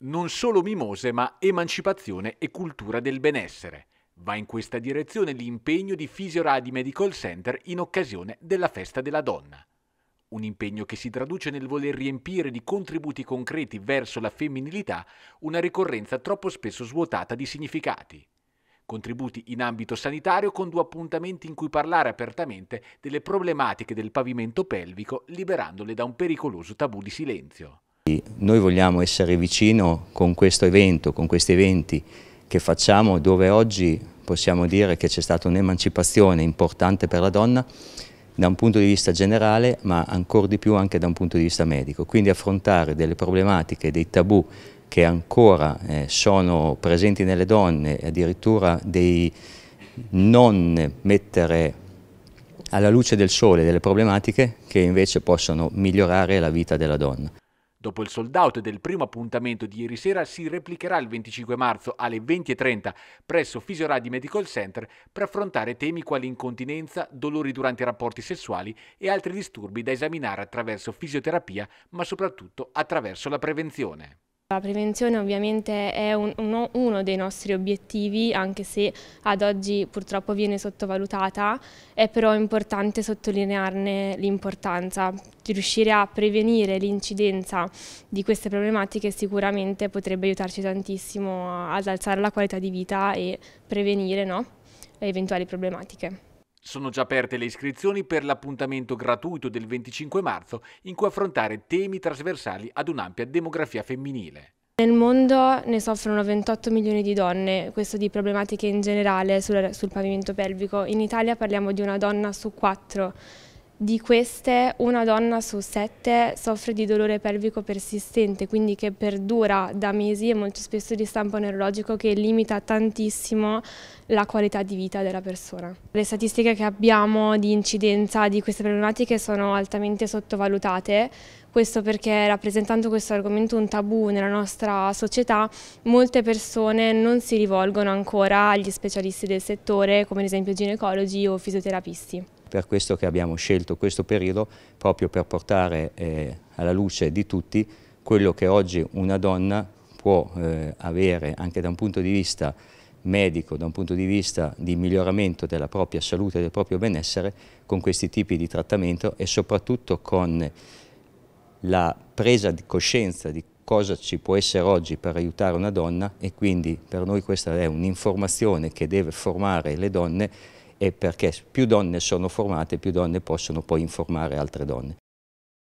non solo mimose, ma emancipazione e cultura del benessere. Va in questa direzione l'impegno di Fisioradi Medical Center in occasione della Festa della Donna. Un impegno che si traduce nel voler riempire di contributi concreti verso la femminilità una ricorrenza troppo spesso svuotata di significati. Contributi in ambito sanitario con due appuntamenti in cui parlare apertamente delle problematiche del pavimento pelvico liberandole da un pericoloso tabù di silenzio. Noi vogliamo essere vicino con questo evento, con questi eventi che facciamo dove oggi possiamo dire che c'è stata un'emancipazione importante per la donna da un punto di vista generale ma ancora di più anche da un punto di vista medico. Quindi affrontare delle problematiche, dei tabù che ancora eh, sono presenti nelle donne, addirittura dei non mettere alla luce del sole delle problematiche che invece possono migliorare la vita della donna. Dopo il sold out del primo appuntamento di ieri sera si replicherà il 25 marzo alle 20.30 presso Fisioradi Medical Center per affrontare temi quali incontinenza, dolori durante i rapporti sessuali e altri disturbi da esaminare attraverso fisioterapia ma soprattutto attraverso la prevenzione. La prevenzione ovviamente è un, uno, uno, dei nostri obiettivi, anche se ad oggi purtroppo viene sottovalutata, è però importante sottolinearne l'importanza. Riuscire a prevenire l'incidenza di queste problematiche sicuramente potrebbe aiutarci tantissimo ad alzare la qualità di vita e prevenire no, eventuali problematiche. Sono già aperte le iscrizioni per l'appuntamento gratuito del 25 marzo in cui affrontare temi trasversali ad un'ampia demografia femminile. Nel mondo ne soffrono 28 milioni di donne, questo di problematiche in generale sul, sul pavimento pelvico. In Italia parliamo di una donna su quattro. Di queste una donna su sette soffre di dolore pelvico persistente, quindi che perdura da mesi e molto spesso di stampo neurologico che limita tantissimo la qualità di vita della persona. Le statistiche che abbiamo di incidenza di queste problematiche sono altamente sottovalutate, questo perché rappresentando questo argomento un tabù nella nostra società, molte persone non si rivolgono ancora agli specialisti del settore, come ad esempio ginecologi o fisioterapisti per questo che abbiamo scelto questo periodo proprio per portare eh, alla luce di tutti quello che oggi una donna può eh, avere anche da un punto di vista medico, da un punto di vista di miglioramento della propria salute e del proprio benessere con questi tipi di trattamento e soprattutto con la presa di coscienza di cosa ci può essere oggi per aiutare una donna e quindi per noi questa è un'informazione che deve formare le donne e perché più donne sono formate, più donne possono poi informare altre donne.